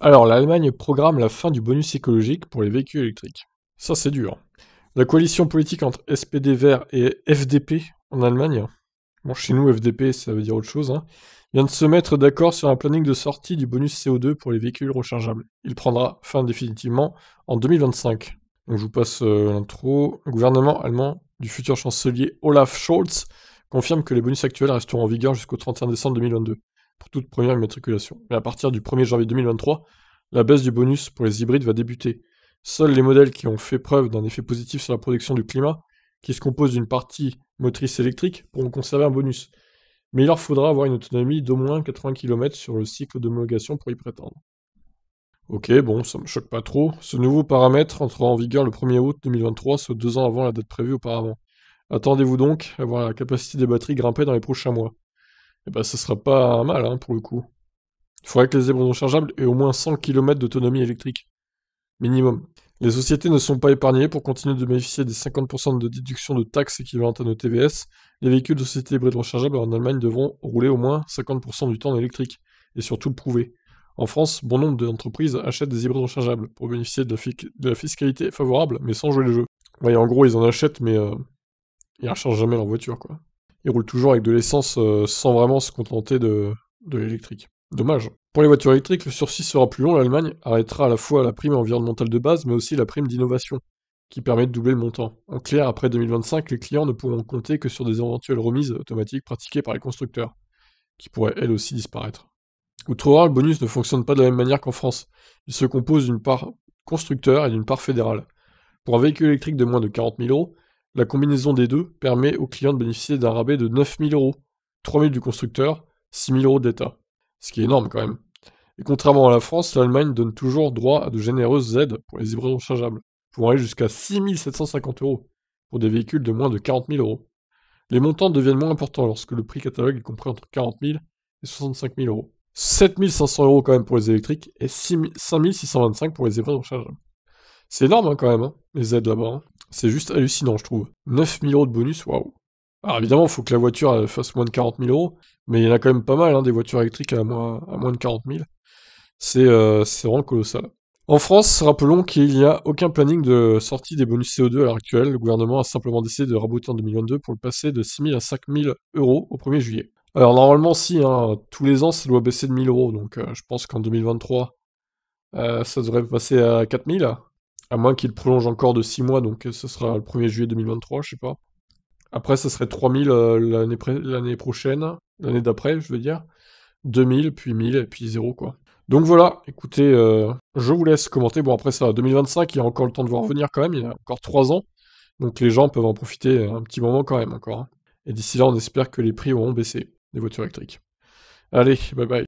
Alors, l'Allemagne programme la fin du bonus écologique pour les véhicules électriques. Ça, c'est dur. La coalition politique entre SPD Vert et FDP en Allemagne, bon, chez nous, FDP, ça veut dire autre chose, hein, vient de se mettre d'accord sur un planning de sortie du bonus CO2 pour les véhicules rechargeables. Il prendra fin définitivement en 2025. Donc, je vous passe euh, l'intro. Le gouvernement allemand du futur chancelier Olaf Scholz confirme que les bonus actuels resteront en vigueur jusqu'au 31 décembre 2022 pour toute première immatriculation. Mais à partir du 1er janvier 2023, la baisse du bonus pour les hybrides va débuter. Seuls les modèles qui ont fait preuve d'un effet positif sur la protection du climat, qui se compose d'une partie motrice électrique, pourront conserver un bonus. Mais il leur faudra avoir une autonomie d'au moins 80 km sur le cycle d'homologation pour y prétendre. Ok, bon, ça me choque pas trop. Ce nouveau paramètre entrera en vigueur le 1er août 2023, soit deux ans avant la date prévue auparavant. Attendez-vous donc à voir la capacité des batteries grimper dans les prochains mois et eh bah ben, ce sera pas mal hein, pour le coup. Il faudrait que les hybrides rechargeables aient au moins 100 km d'autonomie électrique. Minimum. Les sociétés ne sont pas épargnées pour continuer de bénéficier des 50% de déduction de taxes équivalentes à nos TVS. Les véhicules de sociétés hybrides rechargeables en Allemagne devront rouler au moins 50% du temps en électrique, et surtout le prouver. En France, bon nombre d'entreprises achètent des hybrides rechargeables pour bénéficier de la, fiscalité favorable, mais sans jouer le jeu. voyez, en gros, ils en achètent, mais ils euh, ils rechargent jamais leur voiture, quoi ils roulent toujours avec de l'essence euh, sans vraiment se contenter de, l'électrique. Dommage. Pour les voitures électriques, le sursis sera plus long. L'Allemagne arrêtera à la fois la prime environnementale de base, mais aussi la prime d'innovation, qui permet de doubler le montant. En clair, après 2025, les clients ne pourront compter que sur des éventuelles remises automatiques pratiquées par les constructeurs, qui pourraient elles aussi disparaître. Outre-Rhin, le bonus ne fonctionne pas de la même manière qu'en France. Il se compose d'une part constructeur et d'une part fédérale. Pour un véhicule électrique de moins de 40 000 euros, la combinaison des deux permet aux clients de bénéficier d'un rabais de 000 euros, 3000 du constructeur, 000 euros d'État, Ce qui est énorme quand même. Et contrairement à la France, l'Allemagne donne toujours droit à de généreuses aides pour les hybrides rechargeables, pouvant aller jusqu'à 750 euros pour des véhicules de moins de 40 000 euros. Les montants deviennent moins importants lorsque le prix catalogue est compris entre 40 000 et 65 000 euros. 7500 euros quand même pour les électriques et 5625 pour les hybrides rechargeables. C'est énorme hein, quand même, hein, les aides là-bas. Hein. C'est juste hallucinant, je trouve. 9000 euros de bonus, waouh. Alors évidemment, il faut que la voiture fasse moins de 40 000 euros, mais il y en a quand même pas mal, hein, des voitures électriques à moins, de 40 000. Euh, c'est vraiment colossal. En France, rappelons qu'il n'y a aucun planning de sortie des bonus CO2 à l'heure actuelle. Le gouvernement a simplement décidé de raboter en 2022 pour le passer de 6 000 à 5 000 euros au 1er juillet. Alors normalement, si, hein, tous les ans, ça doit baisser de 000 euros, donc euh, je pense qu'en 2023, euh, ça devrait passer à 4000. À moins qu'il prolonge encore de 6 mois, donc euh, ce sera le 1er juillet 2023, je sais pas. Après, ce serait 3000 euh, l'année, l'année prochaine, l'année d'après, je veux dire. 2000, puis 1000, et puis 0, quoi. Donc voilà, écoutez, euh, je vous laisse commenter. Bon, après ça, 2025, il y a encore le temps de voir revenir quand même, il y a encore 3 ans. Donc les gens peuvent en profiter un petit moment quand même encore. Hein. Et d'ici là, on espère que les prix auront baissé des voitures électriques. Allez, bye bye.